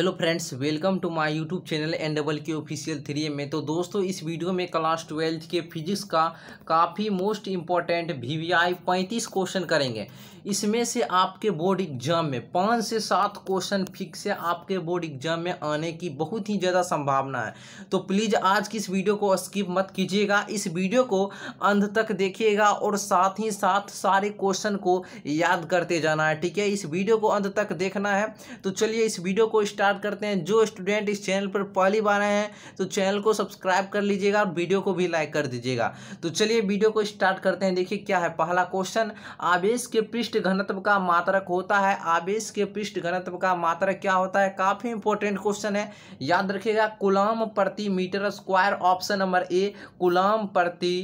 hello friends welcome to my YouTube channel N double K official three में तो दोस्तों इस वीडियो में क्लास ट्वेल्थ के फिजिक्स का काफ़ी most important V V I पैंतीस क्वेश्चन करेंगे इसमें से आपके बोर्ड एग्जाम में पाँच से सात क्वेश्चन फिक्स से आपके बोर्ड एग्जाम में आने की बहुत ही ज़्यादा संभावना है तो प्लीज़ आज की इस वीडियो को स्किप मत कीजिएगा इस वीडियो को अंत तक देखिएगा और साथ ही साथ सारे क्वेश्चन को याद करते जाना है ठीक है इस वीडियो को अंत तक देखना है तो चलिए इस वीडियो को स्टार्ट स्टार्ट करते हैं जो स्टूडेंट इस चैनल पर पहली बार आए हैं तो चैनल को सब्सक्राइब कर लीजिएगा और वीडियो को भी लाइक कर दीजिएगा तो चलिए वीडियो को स्टार्ट करते हैं देखिए क्या है पहला क्वेश्चन आवेश के पृष्ठ घनत्व का मात्रक होता है आवेश के पृष्ठ घनत्व का मात्रक क्या होता है काफ़ी इंपॉर्टेंट क्वेश्चन है याद रखिएगा कुलाम प्रति metre square option number A coulomb प्रति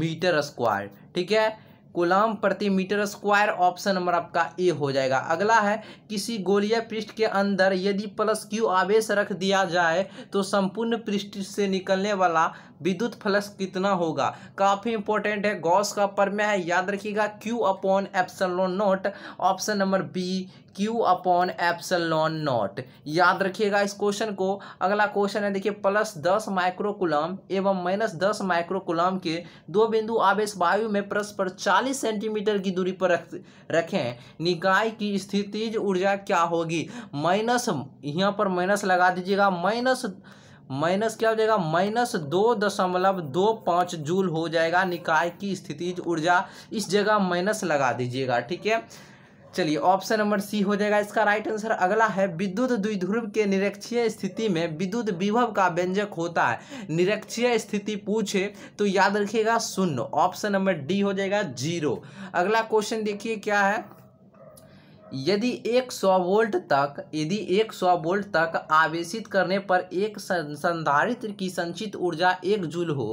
मीटर स्क्वायर ठीक है गुलाम प्रति मीटर स्क्वायर ऑप्शन नंबर आपका ए हो जाएगा अगला है किसी गोलिया पृष्ठ के अंदर यदि प्लस क्यू आवेश रख दिया जाए तो संपूर्ण पृष्ठ से निकलने वाला विद्युत फ्लक्स कितना होगा काफ़ी इंपॉर्टेंट है गॉस का प्रमेय है याद रखिएगा Q upon epsilon naught option number B Q upon epsilon naught याद रखिएगा इस क्वेश्चन को अगला क्वेश्चन है देखिए प्लस दस माइक्रोकुलम एवं माइनस दस माइक्रोकुलम के दो बिंदु आवेश वायु में परस्पर चालीस सेंटीमीटर की दूरी पर रख रखें निकाय की स्थितिज ऊर्जा क्या होगी माइनस यहाँ पर माइनस लगा दीजिएगा माइनस माइनस क्या हो जाएगा माइनस दो दशमलव दो पाँच जूल हो जाएगा निकाय की स्थिति ऊर्जा इस जगह माइनस लगा दीजिएगा ठीक है चलिए ऑप्शन नंबर सी हो जाएगा इसका राइट आंसर अगला है विद्युत द्विध्रुव के निरक्षीय स्थिति में विद्युत विभव का व्यंजक होता है निरक्षीय स्थिति पूछे तो याद रखिएगा शून्य ऑप्शन नंबर डी हो जाएगा जीरो अगला क्वेश्चन देखिए क्या है यदि 100 वोल्ट तक यदि 100 वोल्ट तक आवेशित करने पर एक संधारित्र की संचित ऊर्जा एक जूल हो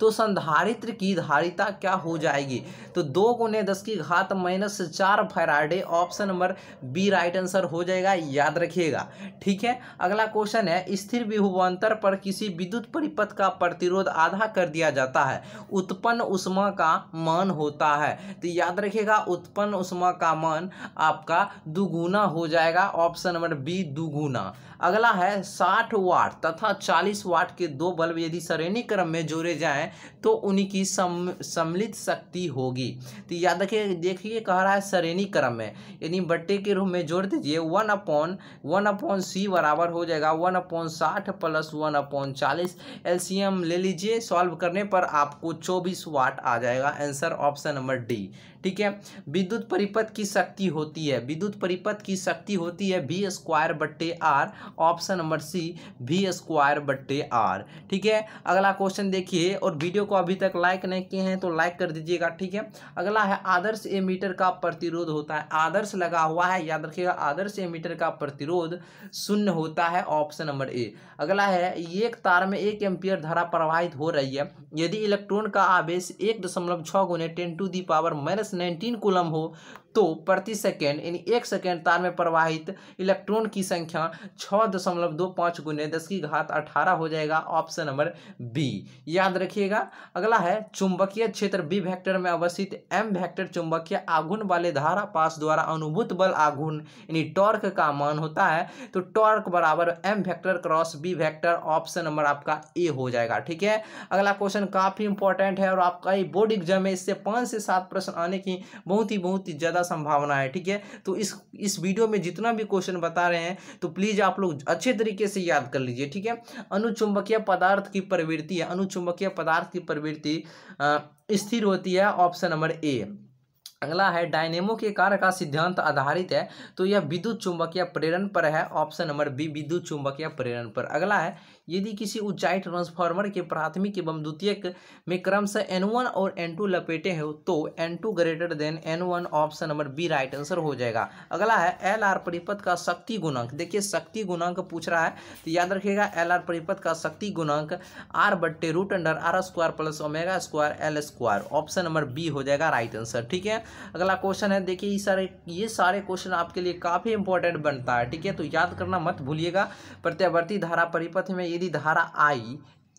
तो संधारित्र की धारिता क्या हो जाएगी तो दो गुने दस की घात माइनस चार Faraday option number B right answer हो जाएगा याद रखिएगा ठीक है अगला क्वेश्चन है स्थिर विभुवंतर पर किसी विद्युत परिपथ का प्रतिरोध आधा कर दिया जाता है उत्पन्न उष्मा का मान होता है तो याद रखिएगा उत्पन्न उष्मा का मान आपका दुगुना हो जाएगा ऑप्शन नंबर बी दुगुना अगला है 60 वाट तथा 40 वाट के दो बल्ब यदि श्रेणी क्रम में जोड़े जाएं तो उनकी सम सम्मिलित शक्ति होगी तो याद रखिए देखिए कह रहा है श्रेणी क्रम में यानी बट्टे के रूप में जोड़ दीजिए one upon one upon C बराबर हो जाएगा वन अपॉन साठ प्लस वन अपॉन चालीस एलसीएम ले लीजिए सॉल्व करने पर आपको चौबीस वाट आ जाएगा आंसर ऑप्शन नंबर डी ठीक है विद्युत परिपथ की शक्ति होती है विद्युत परिपथ की शक्ति होती है वी स्क्वायर बट्टे R option number C V square बट्टे आर ठीक है अगला क्वेश्चन देखिए और वीडियो को अभी तक लाइक नहीं किए हैं तो लाइक कर दीजिएगा ठीक है अगला है आदर्श मीटर का प्रतिरोध होता है आदर्श लगा हुआ है याद रखिएगा आदर्श मीटर का प्रतिरोध शून्य होता है ऑप्शन नंबर ए अगला है एक तार में एक एम्पियर धारा प्रवाहित हो रही है यदि इलेक्ट्रॉन का आवेश एक दशमलव छः गुने ten to the power minus nineteen coulomb हो तो प्रति सेकेंड यानी एक सेकेंड तार में प्रवाहित इलेक्ट्रॉन की संख्या छः दशमलव दो पाँच गुने दस की घात अठारह हो जाएगा ऑप्शन नंबर बी याद रखिएगा अगला है चुंबकीय क्षेत्र बी वेक्टर में अवस्थित एम वेक्टर चुंबकीय आघुन वाले धारा पास द्वारा अनुभूत बल आघुन यानी टॉर्क का मान होता है तो टॉर्क बराबर M vector cross B vector option number आपका ए हो जाएगा ठीक है अगला क्वेश्चन काफ़ी इंपॉर्टेंट है और आपका बोर्ड एग्जाम में इससे पाँच से सात प्रश्न आने की बहुत ही बहुत ही ज़्यादा ज़्यादा संभावना है ठीक है तो इस इस वीडियो में जितना भी क्वेश्चन बता रहे हैं तो प्लीज़ आप लोग अच्छे तरीके से याद कर लीजिए ठीक है अनुचुंबकीय पदार्थ की प्रवृत्ति है अनुचुंबकीय पदार्थ की प्रवृत्ति स्थिर होती है ऑप्शन नंबर ए अगला है डायनेमो के कार्य का सिद्धांत आधारित है तो यह विद्युत चुंबकीय प्रेरण पर है ऑप्शन नंबर बी विद्युत चुंबकीय प्रेरण पर अगला है यदि किसी ऊंचाई ट्रांसफार्मर के प्राथमिक एवं द्वितीयक में क्रमशः एन वन और एन टू लपेटे हो तो N two greater than N one option number B right answer हो जाएगा अगला है एल आर परिपथ का शक्ति गुणांक देखिए शक्ति गुणांक पूछ रहा है तो याद रखिएगा एल आर परिपथ का शक्ति गुणांक आर बट्टे root under R square plus omega square L square option number B हो जाएगा राइट आंसर ठीक है अगला क्वेश्चन है देखिए ये सारे ये सारे क्वेश्चन आपके लिए काफ़ी इंपॉर्टेंट बनता है ठीक है तो याद करना मत भूलिएगा प्रत्यावर्ती धारा परिपथ में यदि धारा आई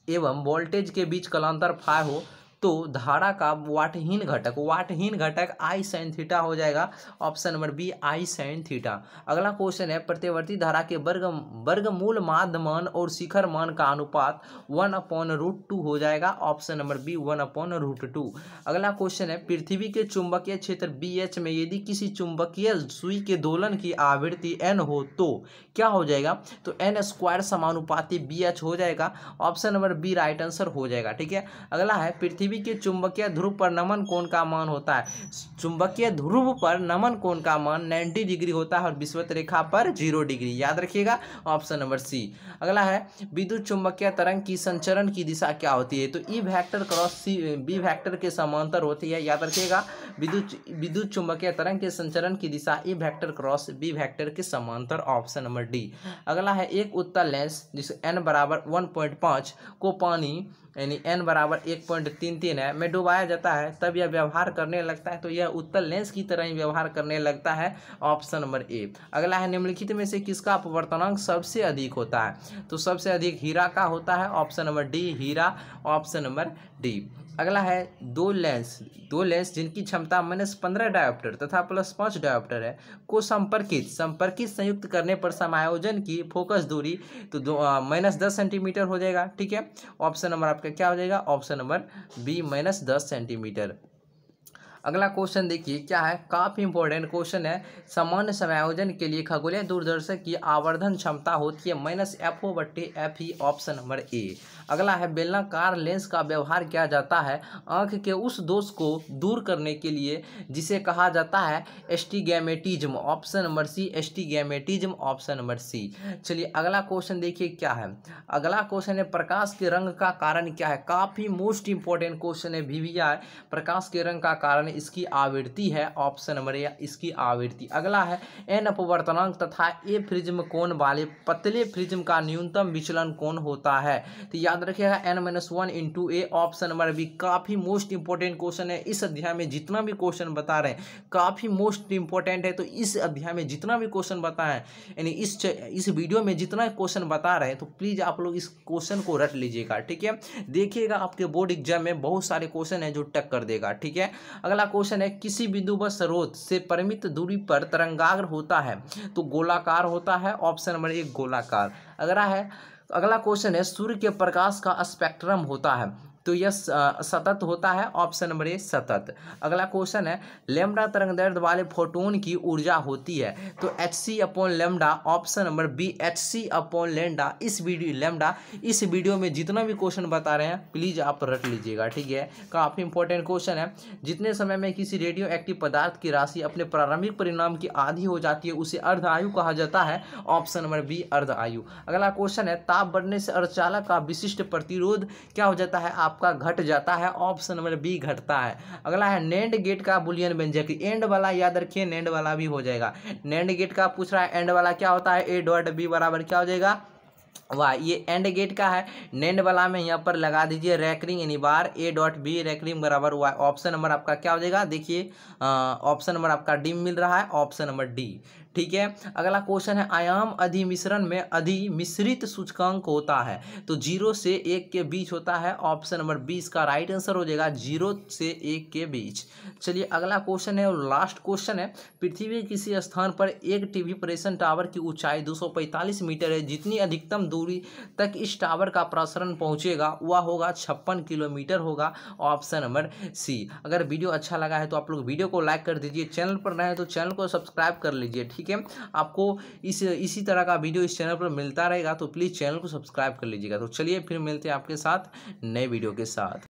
एवं वोल्टेज के बीच कलांतर फाय हो तो धारा का वाटहीन घटक वाटहीन घटक आई साइन थीटा हो जाएगा option number B I sine theta अगला क्वेश्चन है प्रतिवर्ती धारा के वर्ग वर्गमूल माध्यमान और शिखर मान का अनुपात वन अपॉन रूट टू हो जाएगा option number B one upon root two अगला क्वेश्चन है पृथ्वी के चुंबकीय क्षेत्र बी एच में यदि किसी चुंबकीय सुई के दोलन की आवृत्ति एन हो तो क्या हो जाएगा तो एन स्क्वायर समानुपाती बी एच हो जाएगा option number B right answer हो जाएगा ठीक है अगला है पृथ्वी पृथ्वी के चुंबकीय ध्रुव पर नमन कोण का मान होता है चुंबकीय ध्रुव पर नमन कोण का मान नाइन्टी डिग्री होता है और विश्वत रेखा पर जीरो डिग्री याद रखिएगा ऑप्शन नंबर सी अगला है विद्युत चुंबकीय तरंग की संचरण की दिशा क्या होती है तो E vector cross C B vector के समांतर होती है याद रखिएगा विद्युत विद्युत चुंबकीय तरंग के संचरण की दिशा E vector cross B vector के समांतर ऑप्शन नंबर डी अगला है एक उत्तर लेंस जिसे एन बराबर वन पॉइंट पाँच को पानी यानी एन बराबर एक पॉइंट तीन तीन है में डुबाया जाता है तब यह व्यवहार करने लगता है तो यह उत्तल लेंस की तरह ही व्यवहार करने लगता है ऑप्शन नंबर ए अगला है निम्नलिखित में से किसका अपवर्तनांक सबसे अधिक होता है तो सबसे अधिक हीरा का होता है ऑप्शन नंबर डी हीरा ऑप्शन नंबर डी अगला है दो लेंस दो लेंस जिनकी क्षमता माइनस पंद्रह डायोप्टर तथा प्लस पाँच डायोप्टर है को संपर्कित संपर्कित संयुक्त करने पर समायोजन की फोकस दूरी तो दो माइनस दस सेंटीमीटर हो जाएगा ठीक है ऑप्शन नंबर आपका क्या हो जाएगा ऑप्शन नंबर बी माइनस दस सेंटीमीटर अगला क्वेश्चन देखिए क्या है काफ़ी इंपॉर्टेंट क्वेश्चन है सामान्य समायोजन के लिए खगोलीय दूरदर्शक की आवर्धन क्षमता होती है माइनस एफ ओ बट्टे एफ ही ऑप्शन नंबर ए अगला है बेलनाकार लेंस का व्यवहार किया जाता है आंख के उस दोष को दूर करने के लिए जिसे कहा जाता है astigmatism option number C astigmatism option number C चलिए अगला क्वेश्चन देखिए क्या है अगला क्वेश्चन है प्रकाश के रंग का कारण क्या है काफ़ी मोस्ट इंपॉर्टेंट क्वेश्चन है वी प्रकाश के रंग का कारण में इसकी आवृत्ति है ऑप्शन नंबर ए इसकी आवृत्ति अगला है एन अपवर्तनांक तथा ए फ्रिज्म कोण वाले पतले फ्रिज्म का न्यूनतम विचलन कोण होता है तो याद रखिएगा N minus one into A option number B काफ़ी मोस्ट इंपॉर्टेंट क्वेश्चन है इस अध्याय में जितना भी क्वेश्चन बता रहे हैं काफ़ी मोस्ट इंपॉर्टेंट है तो इस अध्याय में जितना भी क्वेश्चन बताएं यानी इस इस वीडियो में जितना क्वेश्चन बता रहे हैं तो प्लीज़ आप लोग इस क्वेश्चन को रट लीजिएगा ठीक है देखिएगा आपके बोर्ड एग्जाम में बहुत सारे क्वेश्चन हैं जो टक कर देगा ठीक है अगला अगला क्वेश्चन है किसी पर स्रोत से परिमित दूरी पर तरंगाग्र होता है तो गोलाकार होता है ऑप्शन नंबर एक गोलाकार अगला है अगला क्वेश्चन है सूर्य के प्रकाश का स्पेक्ट्रम होता है तो यह सतत होता है ऑप्शन नंबर ए सतत अगला क्वेश्चन है लेमडा तरंग दर्द वाले फोटोन की ऊर्जा होती है तो H C upon lambda option number B H C upon lambda इस वीडियो लेमडा इस वीडियो में जितना भी क्वेश्चन बता रहे हैं प्लीज़ आप रट लीजिएगा ठीक है काफ़ी इंपॉर्टेंट क्वेश्चन है जितने समय में किसी रेडियो एक्टिव पदार्थ की राशि अपने प्रारंभिक परिणाम की आधी हो जाती है उसे अर्ध आयु कहा जाता है ऑप्शन नंबर बी अर्ध आयु अगला क्वेश्चन है ताप बढ़ने से अर्धचालक का विशिष्ट प्रतिरोध क्या हो जाता है आप आपका घट जाता है ऑप्शन नंबर बी घटता है अगला है नेंड गेट का बुलियन व्यंजक एंड वाला याद रखिए नेंड वाला भी हो जाएगा नेंड गेट का पूछ रहा है एंड वाला क्या होता है ए डॉट बी बराबर क्या हो जाएगा वाह ये एंड गेट का है नेंड वाला में यहाँ पर लगा दीजिए रैकरिंग यानी bar A dot B recurring बराबर हुआ ऑप्शन नंबर आपका क्या हो जाएगा देखिए ऑप्शन नंबर आपका डी मिल रहा है ऑप्शन नंबर डी ठीक है अगला क्वेश्चन है आयाम अधिमिश्रण में अधिमिश्रित सूचकांक होता है तो जीरो से एक के बीच होता है ऑप्शन नंबर बीस का राइट आंसर हो जाएगा जीरो से एक के बीच चलिए अगला क्वेश्चन है और लास्ट क्वेश्चन है पृथ्वी के किसी स्थान पर एक टीवी प्रेशन टावर की ऊंचाई 245 मीटर है जितनी अधिकतम दूरी तक इस टावर का प्रसरण पहुंचेगा वह होगा छप्पन किलोमीटर होगा ऑप्शन नंबर सी अगर वीडियो अच्छा लगा है तो आप लोग वीडियो को लाइक कर दीजिए चैनल पर नए तो चैनल को सब्सक्राइब कर लीजिए ठीक ठीक है आपको इस इसी तरह का वीडियो इस चैनल पर मिलता रहेगा तो प्लीज़ चैनल को सब्सक्राइब कर लीजिएगा तो चलिए फिर मिलते हैं आपके साथ नए वीडियो के साथ